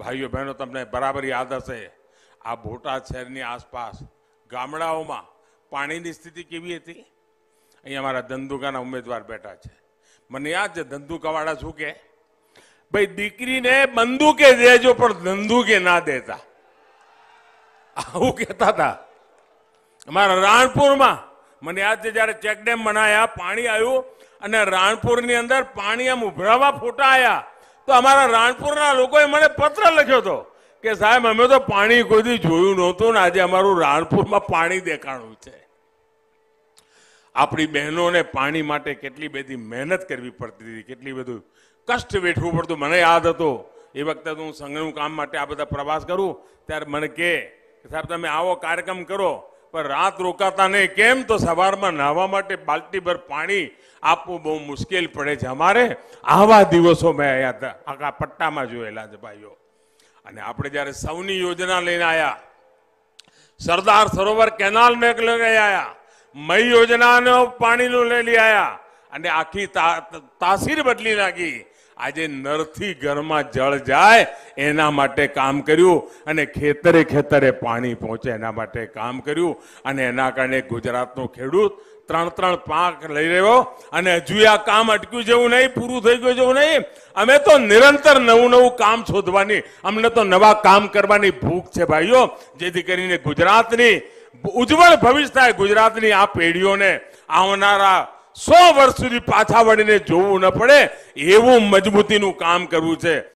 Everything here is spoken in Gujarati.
ભાઈઓ બહેનો તમને બરાબર યાદ હશે આ બોટાદ શહેરની આસપાસ ગામડાઓમાં પાણીની સ્થિતિ કેવી હતી અહીંયા અમારા ધંધુકાના ઉમેદવાર બેઠા છે મને યાદ છે ધંધુકાવાળા શું કે ભાઈ દીકરીને બંદૂકે દેજો પણ ધંધુકે ના દેતા આવું કહેતા હતા અમારા રાણપુરમાં મને યાદ છે જ્યારે ચેકડેમ બનાયા પાણી આવ્યું અને રાણપુરની અંદર પાણી આમ ઉભરાવા ફોટા આવ્યા તો અમારા રાણપુરના લોકોએ મને પત્ર લખ્યો હતો કે સાહેબ અમે તો પાણી કોઈથી જોયું નહોતું ને આજે અમારું રાણપુરમાં પાણી દેખાણું છે આપણી બહેનોને પાણી માટે કેટલી બધી મહેનત કરવી પડતી હતી કેટલી બધું કષ્ટ વેઠવું પડતું મને યાદ હતો એ વખતે હું સંઘનું કામ માટે આ બધા પ્રવાસ કરું ત્યારે મને કે સાહેબ તમે આવો કાર્યક્રમ કરો પણ રાત રોકાતા નહીં કેમ તો સવારમાં નાહવા માટે બાલ્ટીભર પાણી આપવું બહુ મુશ્કેલ પડે છે અમારે આવા દિવસો મેં આવ્યા હતા આખા પટ્ટામાં જોયેલા છે ભાઈઓ અને આપણે જ્યારે સૌની યોજના લઈને આવ્યા સરદાર સરોવર કેનાલ મેં લઈને આવ્યા મય યોજનાનો પાણીનું લઈ આવ્યા અને આખી તાસીર બદલી નાખી આજે નરથી ઘરમાં જળ જાય એના માટે કામ કર્યું અને ખેતરે ખેતરે પાણી પહોંચે એના માટે કામ કર્યું અને એના કારણે ગુજરાતનો ખેડૂત ત્રણ ત્રણ પાક લઈ રહ્યો અને હજુ આ કામ અટક્યું જેવું નહીં પૂરું થઈ ગયું જેવું નહીં અમે તો નિરંતર નવું નવું કામ શોધવાની અમને તો નવા કામ કરવાની ભૂખ છે ભાઈઓ જેથી કરીને ગુજરાતની ઉજ્જવળ ભવિષ્ય થાય ગુજરાતની આ પેઢીઓને આવનારા સો વર્ષ સુધી પાછા વળીને જોવું ન પડે એવું મજબૂતીનું કામ કરવું છે